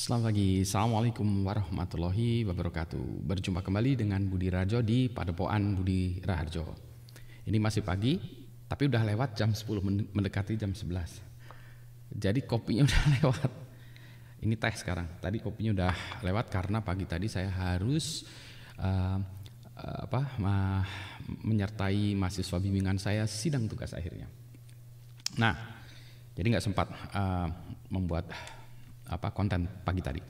Selamat pagi, Assalamualaikum warahmatullahi wabarakatuh Berjumpa kembali dengan Budi Rajo di Padepoan Budi Raharjo Ini masih pagi, tapi udah lewat jam 10 mendekati jam 11 Jadi kopinya udah lewat Ini teh sekarang, tadi kopinya udah lewat karena pagi tadi saya harus uh, apa ma menyertai mahasiswa bimbingan saya sidang tugas akhirnya Nah, jadi nggak sempat uh, membuat apa konten pagi tadi.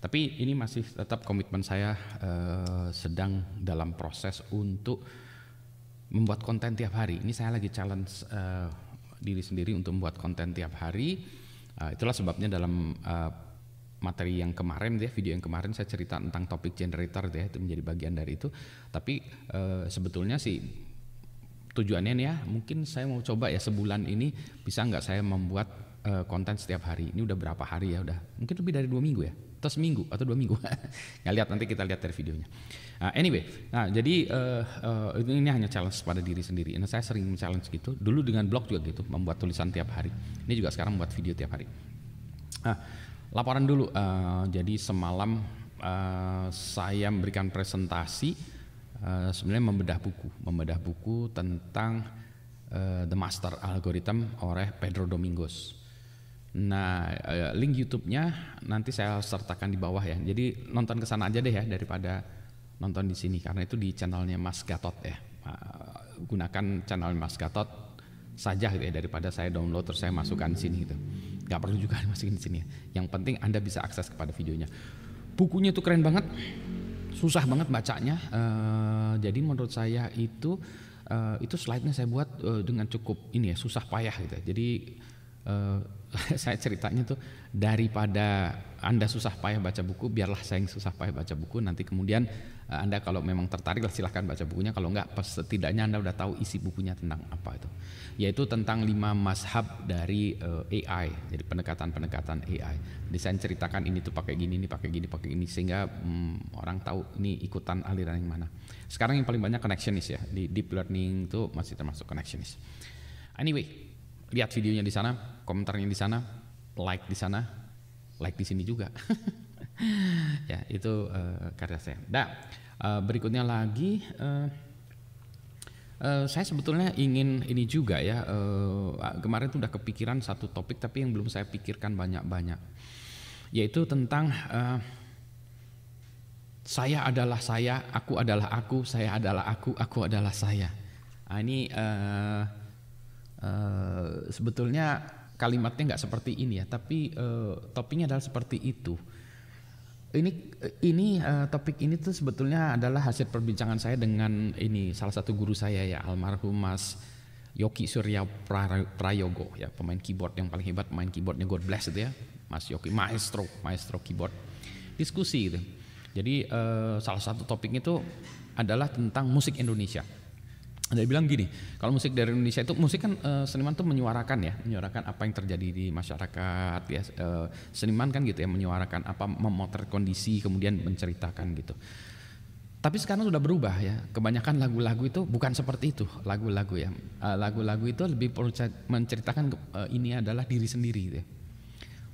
Tapi ini masih tetap komitmen saya uh, sedang dalam proses untuk membuat konten tiap hari. Ini saya lagi challenge uh, diri sendiri untuk membuat konten tiap hari. Uh, itulah sebabnya dalam uh, materi yang kemarin ya video yang kemarin saya cerita tentang topik generator ya itu menjadi bagian dari itu. Tapi sebetulnya sih tujuannya nih ya mungkin saya mau coba ya sebulan ini bisa nggak saya membuat Eh, konten setiap hari. Ini udah berapa hari ya? Udah mungkin lebih dari dua minggu ya, atau seminggu atau dua minggu. Nggak lihat nanti kita lihat dari videonya. Uh, anyway, nah jadi uh, uh, ini hanya challenge pada diri sendiri. Nah saya sering challenge gitu. Dulu dengan blog juga gitu, membuat tulisan tiap hari. Ini juga sekarang membuat video tiap hari. Nah, laporan dulu. Uh, jadi semalam uh, saya memberikan presentasi. Uh, sebenarnya membedah buku, membedah buku tentang uh, The Master Algorithm oleh Pedro Domingos Nah, eh, link YouTube-nya nanti saya sertakan di bawah ya. Jadi nonton ke sana aja deh ya daripada nonton di sini karena itu di channelnya Mas Gatot ya. Eh, gunakan channel Mas Gatot saja gitu ya daripada saya download terus saya masukkan di sini gitu. Gak perlu juga masukin di sini ya. Yang penting Anda bisa akses kepada videonya. Bukunya itu keren banget. Susah banget bacanya. Uh, jadi menurut saya itu uh, itu slide-nya saya buat uh, dengan cukup ini ya susah payah gitu. Ya. Jadi uh, saya ceritanya tuh daripada Anda susah payah baca buku, biarlah saya yang susah payah baca buku. Nanti kemudian uh, Anda kalau memang tertarik silahkan baca bukunya. Kalau enggak, setidaknya Anda udah tahu isi bukunya tentang apa itu. Yaitu tentang lima mazhab dari uh, eh, AI, jadi pendekatan-pendekatan AI. Jadi saya ceritakan ini tuh pakai gini, ini pakai gini, pakai ini sehingga um, orang tahu ini ikutan aliran yang mana. Sekarang yang paling banyak connectionist ya di deep learning itu masih termasuk connectionist. Anyway, Lihat videonya di sana, komentarnya di sana, like di sana, like di sini juga. ya, itu uh, karya saya. Nah, uh, berikutnya lagi uh, Uh, saya sebetulnya ingin ini juga ya uh, kemarin tuh udah kepikiran satu topik tapi yang belum saya pikirkan banyak-banyak yaitu tentang uh, saya adalah saya, aku adalah aku, saya adalah aku, aku adalah saya. Nah, ini uh, Eh, sebetulnya kalimatnya nggak seperti ini ya, tapi uh, topiknya adalah seperti itu. Ini ini uh, topik ini tuh sebetulnya adalah hasil perbincangan saya dengan ini salah satu guru saya ya almarhum Mas Yoki Surya Prayogo ya pemain keyboard yang paling hebat pemain keyboardnya God bless itu ya Mas Yoki maestro maestro keyboard diskusi gitu. Jadi uh, salah satu topik itu adalah tentang musik Indonesia dia bilang gini, kalau musik dari Indonesia itu musik kan e, seniman tuh menyuarakan ya, menyuarakan apa yang terjadi di masyarakat ya. E, seniman kan gitu ya menyuarakan apa memotret kondisi kemudian menceritakan gitu. Tapi sekarang sudah berubah ya. Kebanyakan lagu-lagu itu bukan seperti itu, lagu-lagu ya. Eh, lagu-lagu e, itu lebih menceritakan ini adalah diri sendiri gitu ya.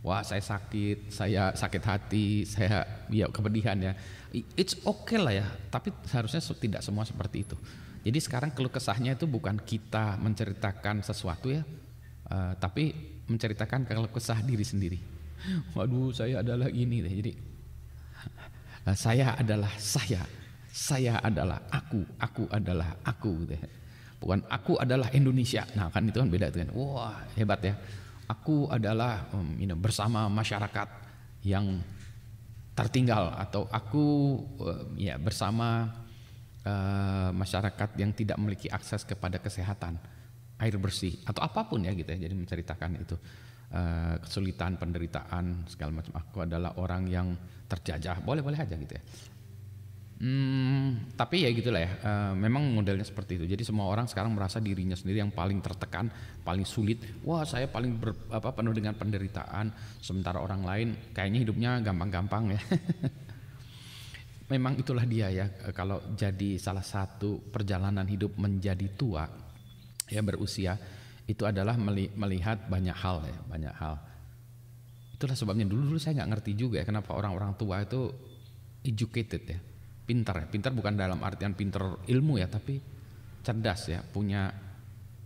Wah, saya sakit, saya sakit hati, saya ya kepedihan ya. It's okay lah ya, tapi seharusnya tidak semua seperti itu jadi sekarang keluh kesahnya itu bukan kita menceritakan sesuatu ya, eh, tapi menceritakan keluh kesah diri sendiri. Waduh, saya adalah ini Jadi eh, saya adalah saya, saya adalah aku, aku adalah aku deh. Bukan aku adalah Indonesia. Nah, kan itu kan beda itu kan. Wah, hebat ya. Aku adalah um, you bersama masyarakat yang tertinggal atau aku um, ya bersama Eh, masyarakat yang tidak memiliki akses kepada kesehatan, air bersih atau apapun ya gitu ya. Jadi menceritakan itu eh, kesulitan, penderitaan segala macam. Aku adalah orang yang terjajah, boleh-boleh aja gitu ya. Hmm, tapi ya gitulah ya. Eh, memang modelnya seperti itu. Jadi semua orang sekarang merasa dirinya sendiri yang paling tertekan, paling sulit. Wah, saya paling ber, apa, penuh dengan penderitaan. Sementara orang lain kayaknya hidupnya gampang-gampang ya. memang itulah dia ya e, kalau jadi salah satu perjalanan hidup menjadi tua ya berusia itu adalah melihat banyak hal ya banyak hal itulah sebabnya dulu dulu saya nggak ngerti juga ya kenapa orang-orang tua itu educated ya pintar ya pintar bukan dalam artian pintar ilmu ya tapi cerdas ya punya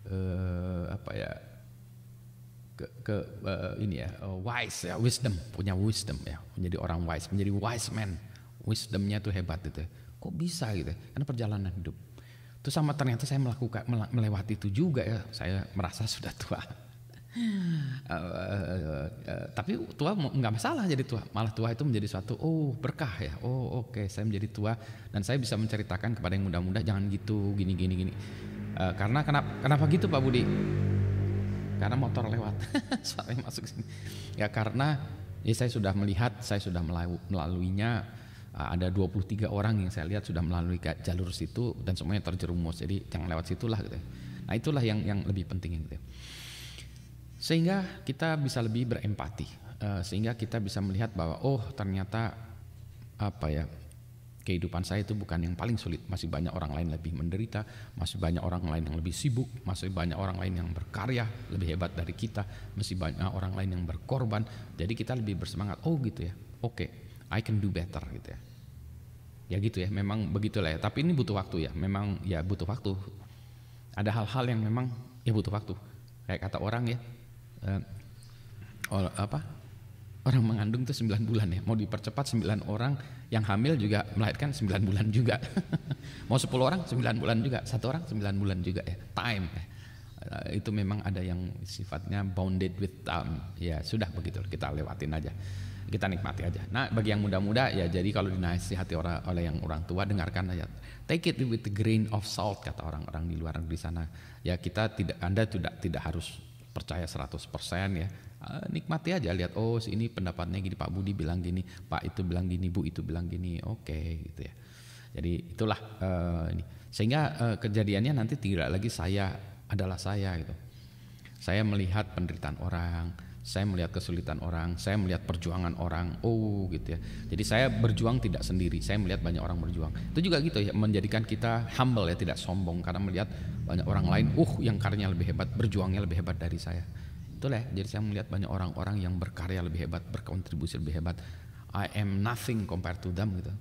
eh, apa ya ke, ke eh, ini ya e, wise ya wisdom punya wisdom ya menjadi orang wise menjadi wise man wisdomnya tuh hebat itu kok bisa gitu karena perjalanan hidup itu sama ternyata saya melakukan melewati itu juga ya saya merasa sudah tua eh, eh, eh, tapi tua nggak masalah jadi tua malah tua itu menjadi suatu oh berkah ya oh oke okay, saya menjadi tua dan saya bisa menceritakan kepada yang muda-muda jangan gitu gini gini gini uh, karena kenapa kenapa gitu Pak Budi karena motor lewat soalnya masuk sini ya karena ya saya sudah melihat saya sudah melalui melaluinya Eh, ada 23 orang yang saya lihat sudah melalui jalur situ dan semuanya terjerumus jadi jangan lewat situlah gitu ya. nah itulah yang yang lebih penting gitu ya. sehingga kita bisa lebih berempati eh, sehingga kita bisa melihat bahwa oh ternyata apa ya kehidupan saya itu bukan yang paling sulit masih banyak orang lain lebih menderita masih banyak orang lain yang lebih sibuk masih banyak orang lain yang berkarya lebih hebat dari kita masih banyak orang lain yang berkorban jadi kita lebih bersemangat oh gitu ya oke okay I can do better gitu ya ya gitu ya memang begitulah ya tapi ini butuh waktu ya memang ya butuh waktu ada hal-hal yang memang ya butuh waktu kayak kata orang ya eh, or, apa orang mengandung tuh 9 bulan ya mau dipercepat 9 orang yang hamil juga melahirkan 9 bulan juga mau 10 orang 9 bulan juga satu orang 9 bulan juga ya time ya. Eh, itu memang ada yang sifatnya bounded with time ya sudah begitu kita lewatin aja kita nikmati aja. Nah, bagi yang muda-muda ya jadi kalau dinasihati orang oleh yang orang tua dengarkan aja. Take it with a grain of salt kata orang-orang di luar negeri sana. Ya kita tidak Anda tidak tidak harus percaya 100% ya. Eh, nikmati aja lihat oh ini pendapatnya gini Pak Budi bilang gini, Pak itu bilang gini, Bu itu bilang gini. Oke okay, gitu ya. Jadi itulah uh, ini. Sehingga uh, kejadiannya nanti tidak lagi saya adalah saya gitu. Saya melihat penderitaan orang, saya melihat kesulitan orang, saya melihat perjuangan orang, oh gitu ya. Jadi saya berjuang tidak sendiri, saya melihat banyak orang berjuang. Itu juga gitu ya, menjadikan kita humble ya, tidak sombong karena melihat banyak orang lain, uh yang karyanya lebih hebat, berjuangnya lebih hebat dari saya. Itulah lah, ya, jadi saya melihat banyak orang-orang yang berkarya lebih hebat, berkontribusi lebih hebat. I am nothing compared to them gitu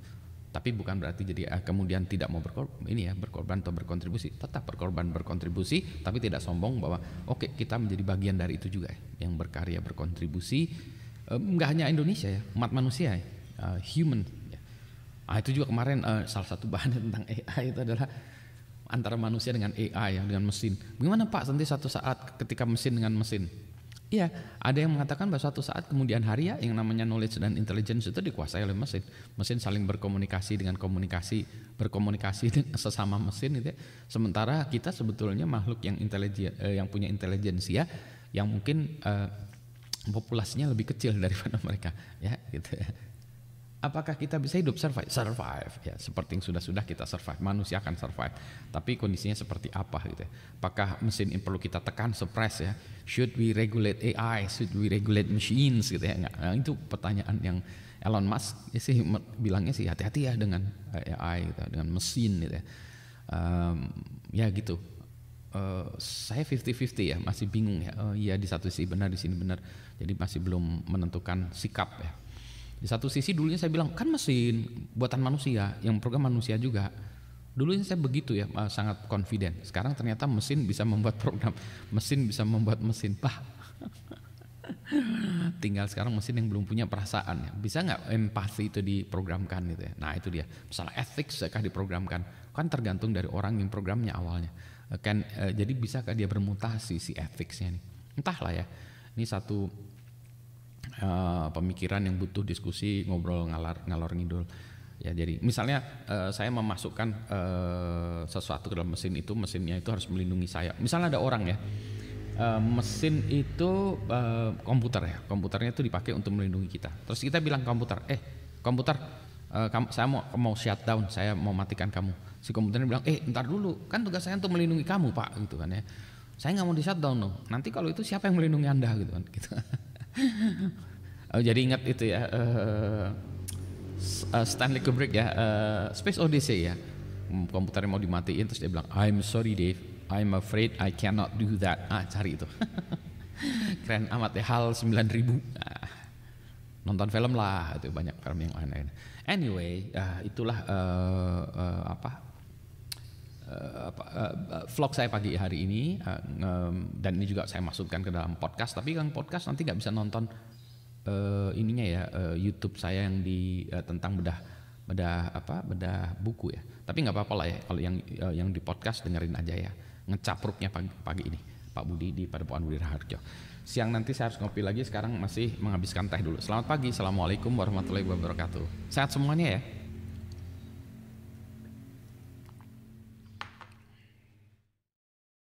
tapi bukan berarti jadi eh, kemudian tidak mau berkorban ini ya berkorban atau berkontribusi tetap berkorban berkontribusi tapi tidak sombong bahwa oke okay, kita menjadi bagian dari itu juga ya, yang berkarya berkontribusi eh, nggak eh, hanya Indonesia ya umat manusia ya, uh, human ya. ah, itu juga kemarin uh, salah satu bahan tentang AI itu adalah antara manusia dengan AI ya dengan mesin bagaimana Pak nanti satu saat ketika mesin dengan mesin Iya, ada yang mengatakan bahwa suatu saat kemudian hari ya yang namanya knowledge dan intelligence itu dikuasai oleh mesin. Mesin saling berkomunikasi dengan komunikasi, berkomunikasi dengan sesama mesin itu. Ya. Sementara kita sebetulnya makhluk yang intelijen eh, yang punya intelijensia ya, yang mungkin eh, populasinya lebih kecil daripada mereka, ya gitu ya. Apakah kita bisa hidup survive? Survive ya, seperti yang sudah-sudah kita survive. Manusia akan survive. Tapi kondisinya seperti apa gitu ya? Apakah mesin yang perlu kita tekan suppress ya? Should we regulate AI? Should we regulate machines gitu ya? Nah, itu pertanyaan yang Elon Musk ya sih bilangnya sih hati-hati ya dengan eh, AI gitu, ya, dengan mesin gitu ya. Um, ya gitu. Uh, saya 50-50 ya, masih bingung ya. Uh, iya di satu sisi benar, di sini benar. Jadi masih belum menentukan sikap ya. Di satu sisi dulunya saya bilang kan mesin buatan manusia, yang program manusia juga. Dulunya saya begitu ya, eh, sangat confident. Sekarang ternyata mesin bisa membuat program, mesin bisa membuat mesin, pak. Tinggal sekarang mesin yang belum punya perasaan ya. Bisa nggak empati itu diprogramkan gitu ya. Nah itu dia. Masalah etik sekah diprogramkan? Kan tergantung dari orang yang programnya awalnya. Eh, kan, eh, jadi bisakah dia bermutasi si etiknya nih? Entahlah ya. Ini satu uh, pemikiran yang butuh diskusi ngobrol ngalar ngalor ngidul ya jadi misalnya uh, saya memasukkan uh, sesuatu ke dalam mesin itu mesinnya itu harus melindungi saya misalnya ada orang ya uh, mesin itu uh, komputer ya komputernya itu dipakai untuk melindungi kita terus kita bilang komputer eh komputer kamu, saya mau mau shutdown saya mau matikan kamu si komputernya bilang eh ntar dulu kan tugas saya untuk melindungi kamu pak gitu kan ya saya nggak mau di shutdown dong nanti kalau itu siapa yang melindungi anda gitu kan gitu oh, jadi ingat itu ya uh, Stanley Kubrick ya uh, Space Odyssey ya hmm, komputernya mau dimatiin terus dia bilang I'm sorry Dave I'm afraid I cannot do that ah cari itu keren amat ya hal 9000 nah, nonton film lah itu banyak film yang lain-lain anyway uh, itulah uh, uh, apa Eh, eh, eh, vlog saya pagi hari ini dan ini juga saya masukkan ke dalam podcast tapi kan podcast nanti nggak bisa nonton uh, ininya ya uh, YouTube saya yang di uh, tentang bedah bedah apa bedah buku ya tapi nggak apa-apa lah ya kalau yang uh, yang di podcast dengerin aja ya ngecapruknya pagi, pagi ini Pak Budi di Padepokan Budi Raharjo siang nanti saya harus ngopi lagi sekarang masih menghabiskan teh dulu selamat pagi assalamualaikum warahmatullahi wabarakatuh sehat semuanya ya